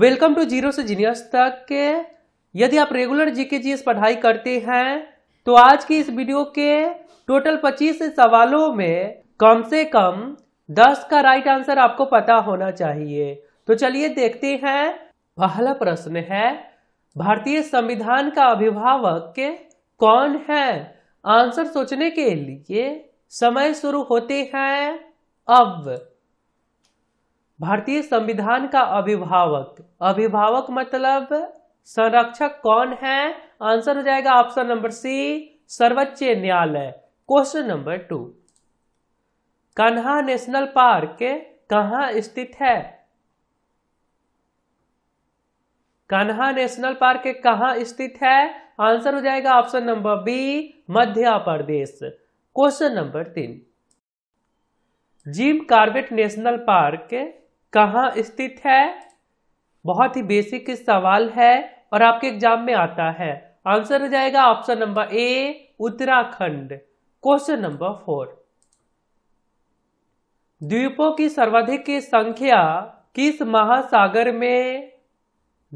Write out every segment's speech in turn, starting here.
welcome to zero से genius तक के यदि आप रेगुलर जीके जी पढ़ाई करते हैं तो आज की इस वीडियो के टोटल 25 सवालों में कम से कम 10 का राइट आंसर आपको पता होना चाहिए तो चलिए देखते हैं पहला प्रश्न है भारतीय संविधान का अभिभावक कौन है आंसर सोचने के लिए समय शुरू होते हैं अब भारतीय संविधान का अभिभावक अभिभावक मतलब संरक्षक कौन है आंसर हो जाएगा ऑप्शन नंबर सी सर्वोच्च न्यायालय question number two Kanha national park कहा स्थित है कान्हा नेशनल पार्क कहा स्थित है आंसर हो जाएगा option number B Madhya Pradesh question number तीन जिम कार्बेट नेशनल पार्क कहाँ स्थित है बहुत ही बेसिक सवाल है और आपके एग्जाम में आता है आंसर हो जाएगा option number A Uttarakhand question number four द्वीपों की सर्वाधिक संख्या किस महासागर में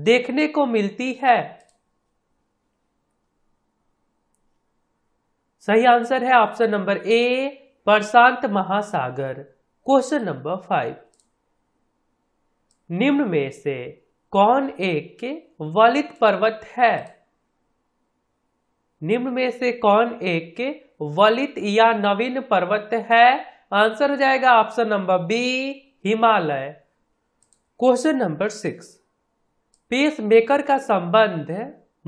देखने को मिलती है सही आंसर है ऑप्शन नंबर ए प्रशांत महासागर क्वेश्चन नंबर फाइव निम्न में से कौन एक वलित पर्वत है निम्न में से कौन एक वलित या नवीन पर्वत है आंसर हो जाएगा option number B Himalaya question number six pacemaker का संबंध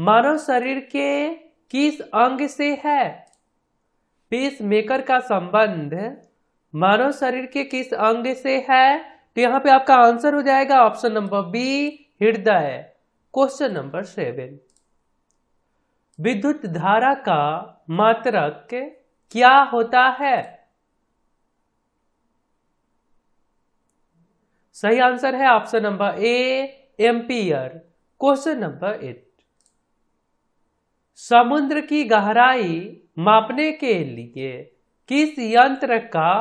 मानव शरीर के किस अंग से है पेस मेकर का संबंध मानव शरीर के किस अंग से है तो यहां पे आपका आंसर हो जाएगा ऑप्शन नंबर बी हृदय क्वेश्चन नंबर सेवन विद्युत धारा का मात्रक क्या होता है सही आंसर है option number A ampere question number eight समुद्र की गहराई मापने के लिए किस यंत्र का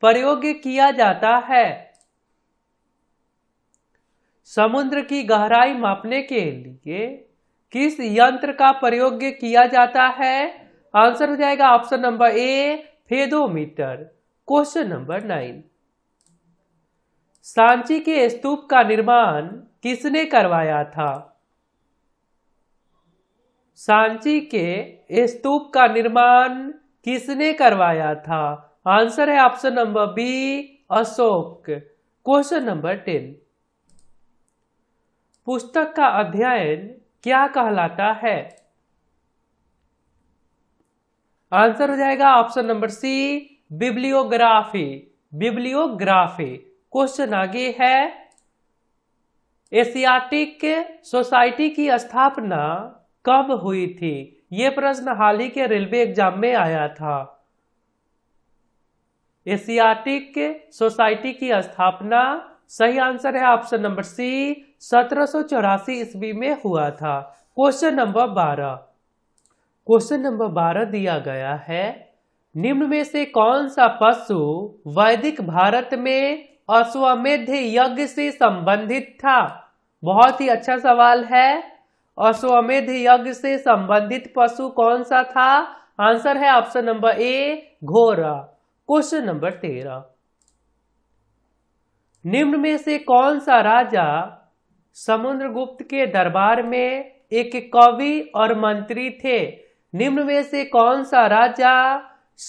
प्रयोग किया जाता है समुद्र की गहराई मापने के लिए किस यंत्र का प्रयोग किया जाता है आंसर हो जाएगा option number A fathometer question number nine Sanchi के स्तूप का निर्माण किसने करवाया था सांची के स्तूप का निर्माण किसने करवाया था आंसर है option number B Ashoka question number ten पुस्तक का अध्ययन क्या कहलाता है आंसर हो जाएगा option number C bibliography bibliography question आगे है एशियाटिक सोसाइटी की स्थापना कब हुई थी ये प्रश्न हाल ही के रेलवे एग्जाम में आया था एशियाटिक सोसाइटी की स्थापना सही आंसर है ऑप्शन नंबर सी सत्रह सौ चौरासी ईस्वी में हुआ था क्वेश्चन नंबर बारह क्वेश्चन नंबर बारह दिया गया है निम्न में से कौन सा पशु वैदिक भारत में अश्वमेध यज्ञ से संबंधित था बहुत ही अच्छा सवाल है अश्वमेध यज्ञ से संबंधित पशु कौन सा था आंसर है ऑप्शन नंबर ए घोड़ा क्वेश्चन नंबर तेरह निम्न में से कौन सा राजा समुद्रगुप्त के दरबार में एक कवि और मंत्री थे निम्न में से कौन सा राजा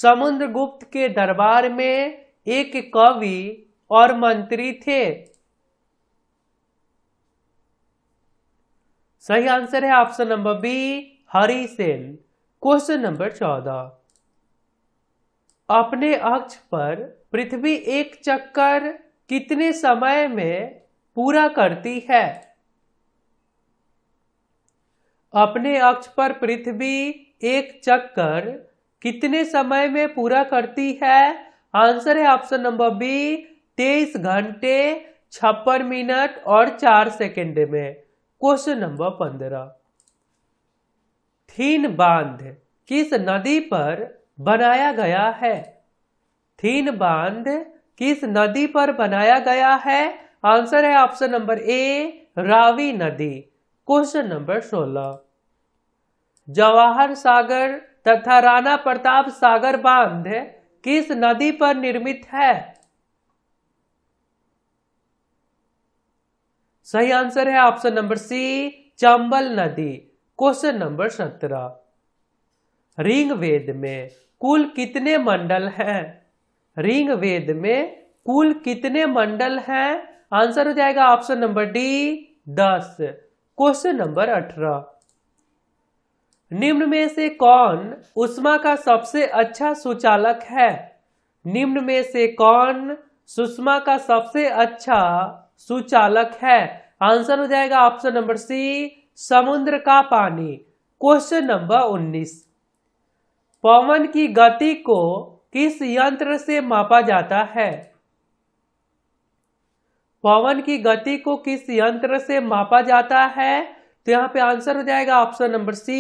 समुद्रगुप्त के दरबार में एक कवि और मंत्री थे सही आंसर है option number B Harisena question number चौदह अपने अक्ष पर पृथ्वी एक चक्कर कितने समय में पूरा करती है अपने अक्ष पर पृथ्वी एक चक्कर कितने समय में पूरा करती है आंसर है ऑप्शन नंबर बी तेईस घंटे छप्पन मिनट और चार सेकेंड में क्वेश्चन नंबर पंद्रह थीन बांध किस नदी पर बनाया गया है थीन बांध किस नदी पर बनाया गया है आंसर है ऑप्शन नंबर ए रावी नदी क्वेश्चन नंबर सोलह जवाहर सागर तथा राणा प्रताप सागर बांध किस नदी पर निर्मित है सही आंसर है ऑप्शन नंबर सी चंबल नदी क्वेश्चन नंबर सत्रह रिंग वेद में कुल कितने मंडल हैं रिंग वेद में कुल कितने मंडल हैं आंसर हो जाएगा ऑप्शन नंबर डी दस क्वेश्चन नंबर अठारह निम्न में से कौन उष्मा का सबसे अच्छा सुचालक है निम्न में से कौन सुषमा का सबसे अच्छा सुचालक है आंसर हो जाएगा ऑप्शन नंबर सी समुद्र का पानी क्वेश्चन नंबर 19 पवन की गति को किस यंत्र से मापा जाता है पवन की गति को किस यंत्र से मापा जाता है तो यहाँ पे आंसर हो जाएगा option number C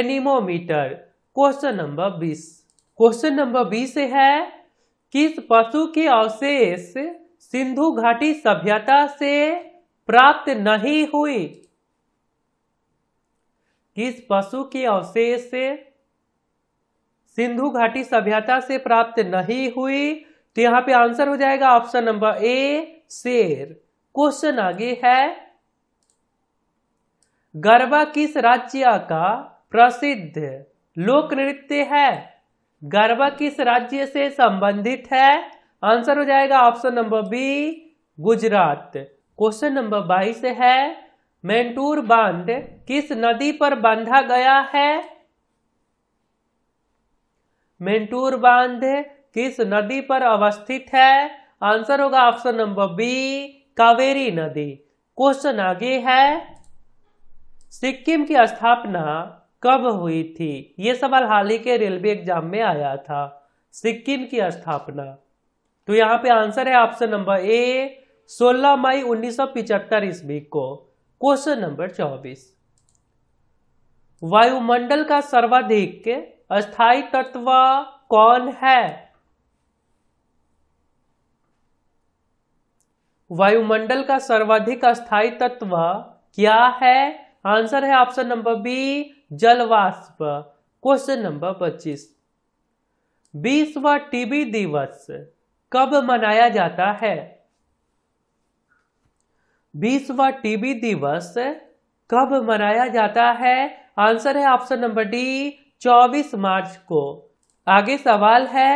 anemometer question number बीस क्वेश्चन नंबर बीस है किस पशु के अवशेष सिंधु घाटी सभ्यता से प्राप्त नहीं हुई किस पशु के अवशेष सिंधु घाटी सभ्यता से प्राप्त नहीं हुई तो यहाँ पे आंसर हो जाएगा ऑप्शन नंबर ए शेर क्वेश्चन आगे है गरबा किस राज्य का प्रसिद्ध लोक नृत्य है गरबा किस राज्य से संबंधित है आंसर हो जाएगा option number B Gujarat question number बाईस है मेंटूर बांध किस नदी पर बांधा गया है मेंटूर बांध किस नदी पर अवस्थित है आंसर होगा ऑप्शन नंबर बी कावेरी नदी क्वेश्चन आगे है सिक्किम की स्थापना कब हुई थी ये सवाल हाल ही के रेलवे एग्जाम में आया था सिक्किम की स्थापना तो यहाँ पे आंसर है ऑप्शन नंबर ए 16 मई 1975 ईस्वी को क्वेश्चन नंबर 24 वायुमंडल का सर्वाधिक अस्थाई तत्व कौन है वायुमंडल का सर्वाधिक अस्थाई तत्व क्या है आंसर है ऑप्शन नंबर बी जलवाष्प क्वेश्चन नंबर पच्चीस विश्व टीबी दिवस कब मनाया जाता है बीसवा टीबी दिवस कब मनाया जाता है आंसर है ऑप्शन नंबर डी 24 मार्च को आगे सवाल है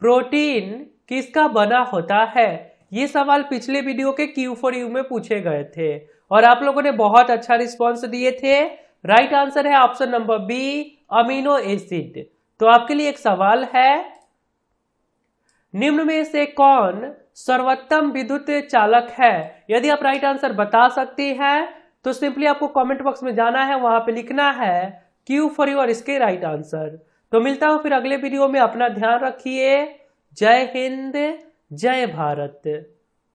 प्रोटीन किसका बना होता है ये सवाल पिछले वीडियो के क्यू फोर यू में पूछे गए थे और आप लोगों ने बहुत अच्छा रिस्पॉन्स दिए थे राइट आंसर है option number B amino acid तो आपके लिए एक सवाल है निम्न में से कौन सर्वोत्तम विद्युत चालक है यदि आप राइट आंसर बता सकती हैं तो सिंपली आपको कमेंट बॉक्स में जाना है वहां पे लिखना है क्यू फॉर यूर इसके राइट आंसर तो मिलता हूं फिर अगले वीडियो में अपना ध्यान रखिए जय हिंद जय भारत